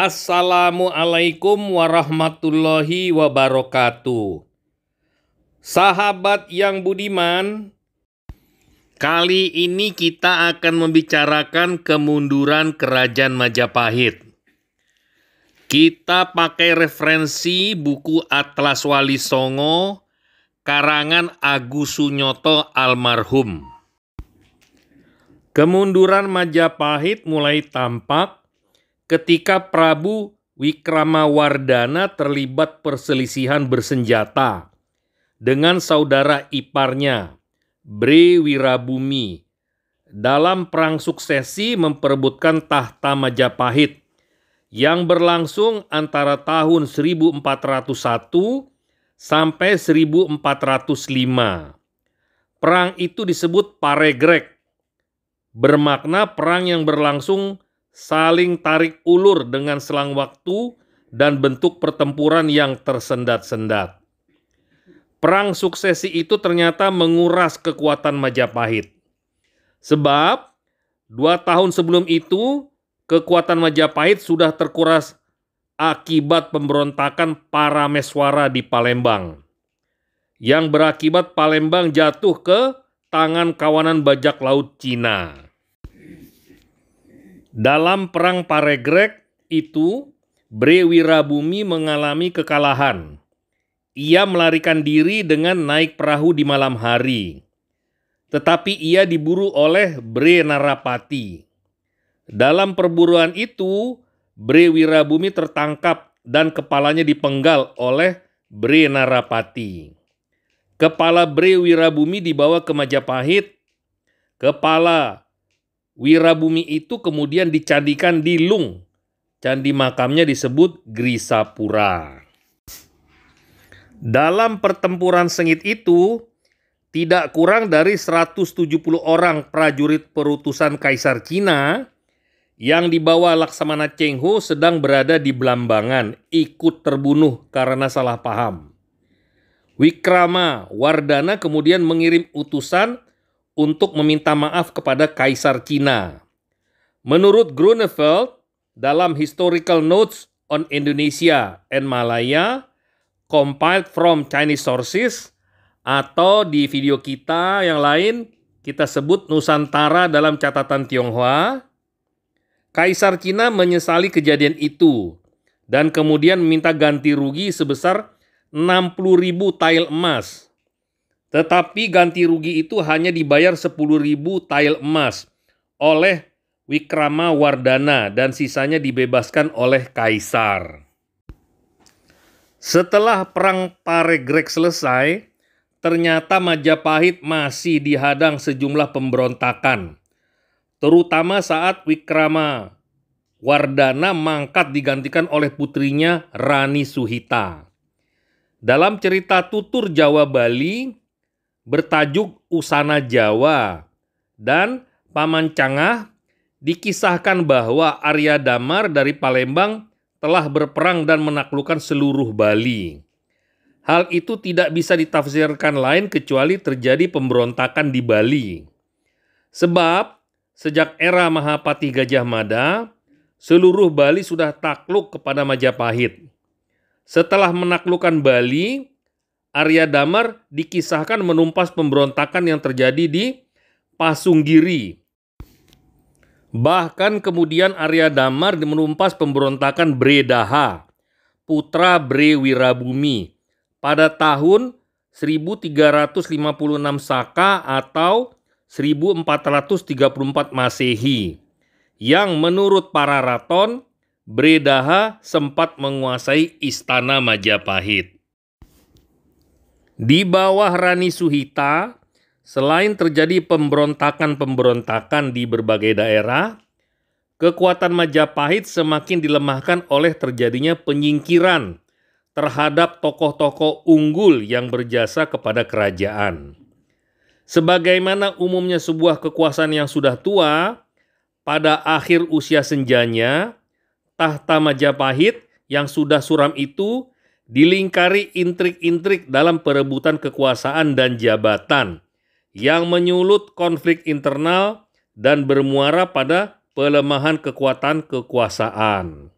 Assalamualaikum warahmatullahi wabarakatuh. Sahabat yang budiman, kali ini kita akan membicarakan kemunduran Kerajaan Majapahit. Kita pakai referensi buku Atlas Wali Songo karangan Agus Sunyoto almarhum. Kemunduran Majapahit mulai tampak ketika Prabu Wikramawardana terlibat perselisihan bersenjata dengan saudara iparnya, Bre Wirabumi, dalam perang suksesi memperebutkan tahta Majapahit yang berlangsung antara tahun 1401 sampai 1405. Perang itu disebut Paregrek, bermakna perang yang berlangsung saling tarik ulur dengan selang waktu dan bentuk pertempuran yang tersendat-sendat. Perang suksesi itu ternyata menguras kekuatan Majapahit. Sebab, dua tahun sebelum itu, kekuatan Majapahit sudah terkuras akibat pemberontakan para meswara di Palembang. Yang berakibat Palembang jatuh ke tangan kawanan bajak laut Cina. Dalam perang paregreg itu, Bre Wirabumi mengalami kekalahan. Ia melarikan diri dengan naik perahu di malam hari. Tetapi ia diburu oleh Bre Narapati. Dalam perburuan itu, Bre Wirabumi tertangkap dan kepalanya dipenggal oleh Bre Narapati. Kepala Bre Wirabumi dibawa ke Majapahit. Kepala Wirabumi itu kemudian dicadikan di Lung. Candi makamnya disebut Grisapura. Dalam pertempuran sengit itu, tidak kurang dari 170 orang prajurit perutusan Kaisar Cina yang dibawa Laksamana Cheng Ho sedang berada di Belambangan ikut terbunuh karena salah paham. Wikrama Wardana kemudian mengirim utusan untuk meminta maaf kepada Kaisar Cina. Menurut Grunewald, dalam Historical Notes on Indonesia and Malaya, compiled from Chinese sources, atau di video kita yang lain, kita sebut Nusantara dalam catatan Tionghoa, Kaisar Cina menyesali kejadian itu dan kemudian meminta ganti rugi sebesar 60 ribu tail emas tetapi ganti rugi itu hanya dibayar 10.000 tail emas oleh Wikrama Wardana dan sisanya dibebaskan oleh kaisar. Setelah perang Paregrek selesai, ternyata Majapahit masih dihadang sejumlah pemberontakan. Terutama saat Wikrama Wardana mangkat digantikan oleh putrinya Rani Suhita. Dalam cerita Tutur Jawa Bali, bertajuk Usana Jawa dan Paman Cangah dikisahkan bahwa Arya Damar dari Palembang telah berperang dan menaklukkan seluruh Bali. Hal itu tidak bisa ditafsirkan lain kecuali terjadi pemberontakan di Bali. Sebab sejak era Mahapati Gajah Mada, seluruh Bali sudah takluk kepada Majapahit. Setelah menaklukkan Bali, Arya Damar dikisahkan menumpas pemberontakan yang terjadi di Pasunggiri. Bahkan kemudian Arya Damar menumpas pemberontakan Bredaha, putra Bre Wirabumi, pada tahun 1356 Saka atau 1434 Masehi yang menurut para raton Bredaha sempat menguasai istana Majapahit. Di bawah Rani Suhita, selain terjadi pemberontakan-pemberontakan di berbagai daerah, kekuatan Majapahit semakin dilemahkan oleh terjadinya penyingkiran terhadap tokoh-tokoh unggul yang berjasa kepada kerajaan. Sebagaimana umumnya sebuah kekuasaan yang sudah tua, pada akhir usia senjanya, tahta Majapahit yang sudah suram itu dilingkari intrik-intrik dalam perebutan kekuasaan dan jabatan yang menyulut konflik internal dan bermuara pada pelemahan kekuatan kekuasaan.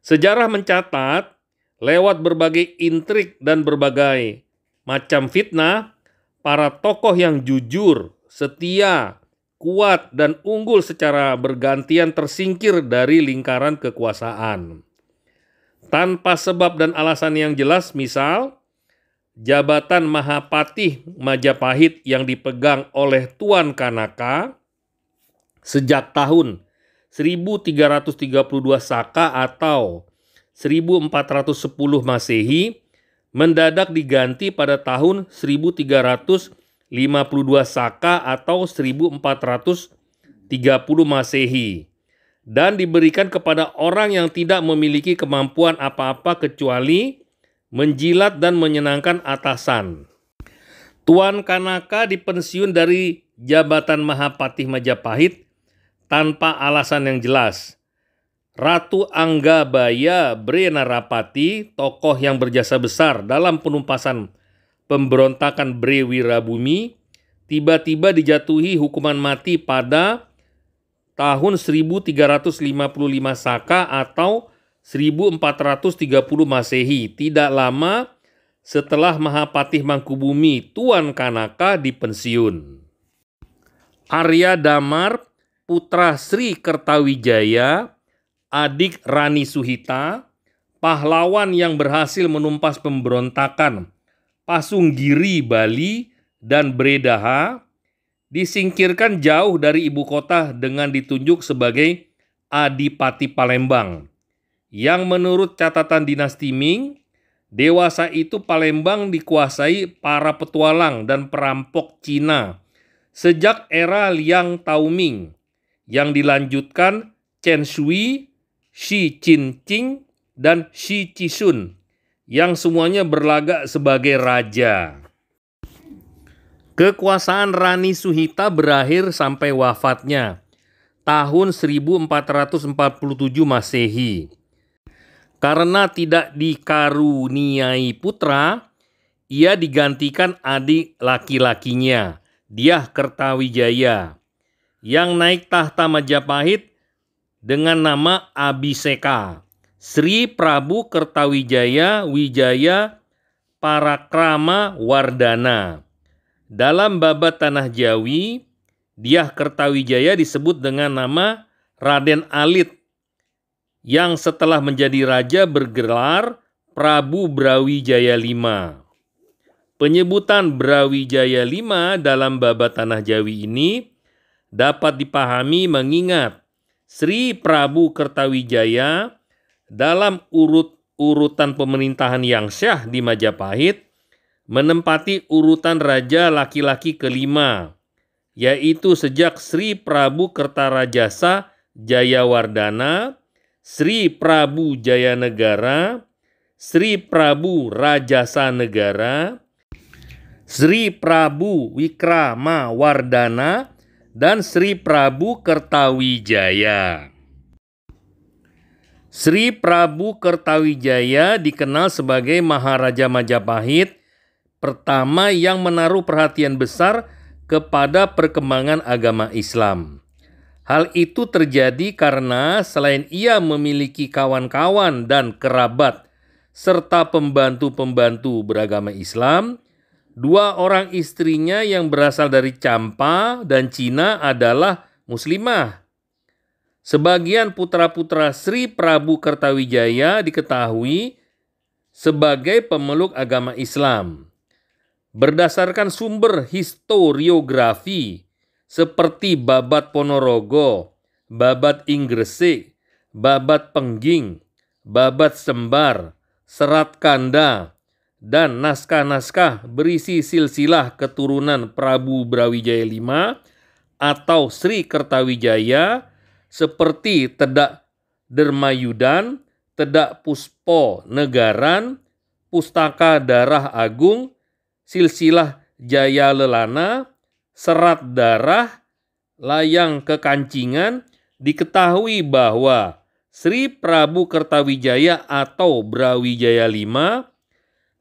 Sejarah mencatat lewat berbagai intrik dan berbagai macam fitnah, para tokoh yang jujur, setia, kuat, dan unggul secara bergantian tersingkir dari lingkaran kekuasaan tanpa sebab dan alasan yang jelas, misal jabatan Mahapatih Majapahit yang dipegang oleh Tuan Kanaka sejak tahun 1332 Saka atau 1410 Masehi mendadak diganti pada tahun 1352 Saka atau 1430 Masehi dan diberikan kepada orang yang tidak memiliki kemampuan apa-apa kecuali menjilat dan menyenangkan atasan. Tuan Kanaka dipensiun dari jabatan Mahapatih Majapahit tanpa alasan yang jelas. Ratu Anggabaya Brenarapati, tokoh yang berjasa besar dalam penumpasan pemberontakan Brewirabumi, tiba-tiba dijatuhi hukuman mati pada tahun 1355 Saka atau 1430 Masehi. Tidak lama setelah Mahapatih Mangkubumi Tuan Kanaka dipensiun. Arya Damar, putra Sri Kertawijaya, adik Rani Suhita, pahlawan yang berhasil menumpas pemberontakan Pasunggiri Bali dan Bredaha disingkirkan jauh dari ibu kota dengan ditunjuk sebagai Adipati Palembang. Yang menurut catatan dinasti Ming, dewasa itu Palembang dikuasai para petualang dan perampok Cina sejak era Liang Taoming yang dilanjutkan Chen Shui, Shi Jinping, dan Shi Chisun yang semuanya berlagak sebagai raja. Kekuasaan Rani Suhita berakhir sampai wafatnya tahun 1447 Masehi. Karena tidak dikaruniai putra, ia digantikan adik laki-lakinya, Diah Kertawijaya, yang naik tahta Majapahit dengan nama Abiseka. Sri Prabu Kertawijaya Wijaya Parakrama Wardana dalam babat tanah Jawi, Diah Kertawijaya disebut dengan nama Raden Alit yang setelah menjadi raja bergelar Prabu Brawijaya V. Penyebutan Brawijaya V dalam babat tanah Jawi ini dapat dipahami mengingat Sri Prabu Kertawijaya dalam urut urutan pemerintahan yang syah di Majapahit menempati urutan raja laki-laki kelima, yaitu sejak Sri Prabu Kertarajasa Jayawardana, Sri Prabu Jayanegara, Sri Prabu Rajasa Negara, Sri Prabu Wikrama Wardana, dan Sri Prabu Kertawijaya. Sri Prabu Kertawijaya dikenal sebagai Maharaja Majapahit pertama yang menaruh perhatian besar kepada perkembangan agama Islam. Hal itu terjadi karena selain ia memiliki kawan-kawan dan kerabat serta pembantu-pembantu beragama Islam, dua orang istrinya yang berasal dari Campa dan Cina adalah muslimah. Sebagian putra-putra Sri Prabu Kertawijaya diketahui sebagai pemeluk agama Islam berdasarkan sumber historiografi seperti Babat Ponorogo, Babat Inggresik, Babat Pengging, Babat Sembar, Serat Kanda, dan naskah-naskah berisi silsilah keturunan Prabu Brawijaya V atau Sri Kertawijaya seperti Tedak Dermayudan, Tedak Puspo Negaran, Pustaka Darah Agung, silsilah jaya lelana, serat darah, layang kekancingan, diketahui bahwa Sri Prabu Kertawijaya atau Brawijaya V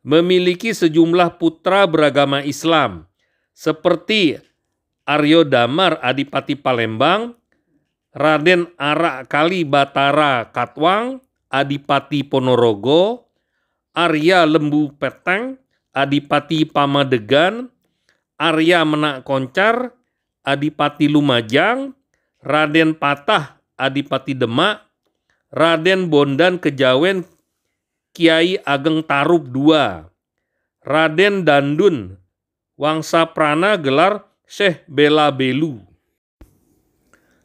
memiliki sejumlah putra beragama Islam seperti Aryo Damar Adipati Palembang, Raden Arak Kali Batara Katwang, Adipati Ponorogo, Arya Lembu Peteng, Adipati Pamadegan, Arya Menak Koncar, Adipati Lumajang, Raden Patah, Adipati Demak, Raden Bondan Kejawen, Kiai Ageng Tarub II, Raden Dandun, Wangsa Prana gelar Syekh Bela Belu.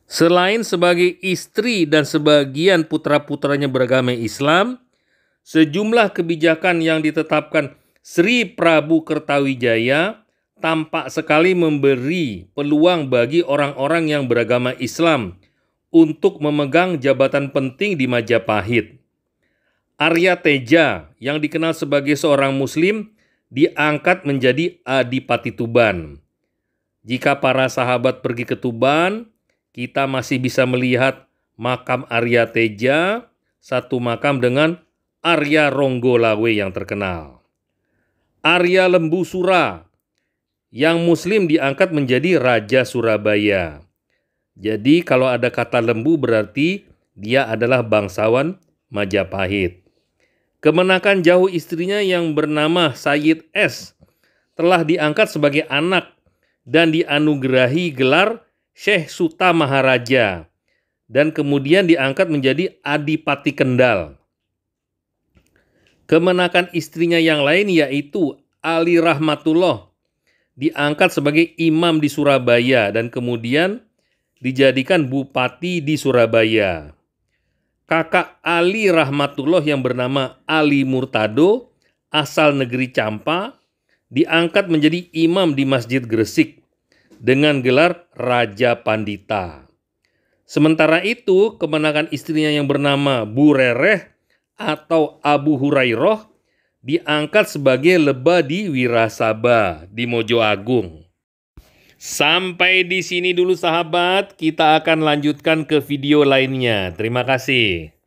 Selain sebagai istri dan sebagian putra-putranya beragama Islam, sejumlah kebijakan yang ditetapkan Sri Prabu Kertawijaya tampak sekali memberi peluang bagi orang-orang yang beragama Islam untuk memegang jabatan penting di Majapahit. Arya Teja yang dikenal sebagai seorang muslim diangkat menjadi Adipati Tuban. Jika para sahabat pergi ke Tuban, kita masih bisa melihat makam Arya Teja, satu makam dengan Arya Ronggolawe yang terkenal. Arya Lembu Sura yang muslim diangkat menjadi Raja Surabaya. Jadi kalau ada kata lembu berarti dia adalah bangsawan Majapahit. Kemenakan jauh istrinya yang bernama Sayyid S telah diangkat sebagai anak dan dianugerahi gelar Syekh Suta Maharaja dan kemudian diangkat menjadi Adipati Kendal. Kemenakan istrinya yang lain yaitu Ali Rahmatullah diangkat sebagai imam di Surabaya dan kemudian dijadikan bupati di Surabaya. Kakak Ali Rahmatullah yang bernama Ali Murtado asal negeri Campa diangkat menjadi imam di Masjid Gresik dengan gelar Raja Pandita. Sementara itu, kemenangan istrinya yang bernama Bu Rereh atau Abu Hurairah diangkat sebagai lebah di Wirasaba di Mojo Agung. Sampai di sini dulu sahabat, kita akan lanjutkan ke video lainnya. Terima kasih.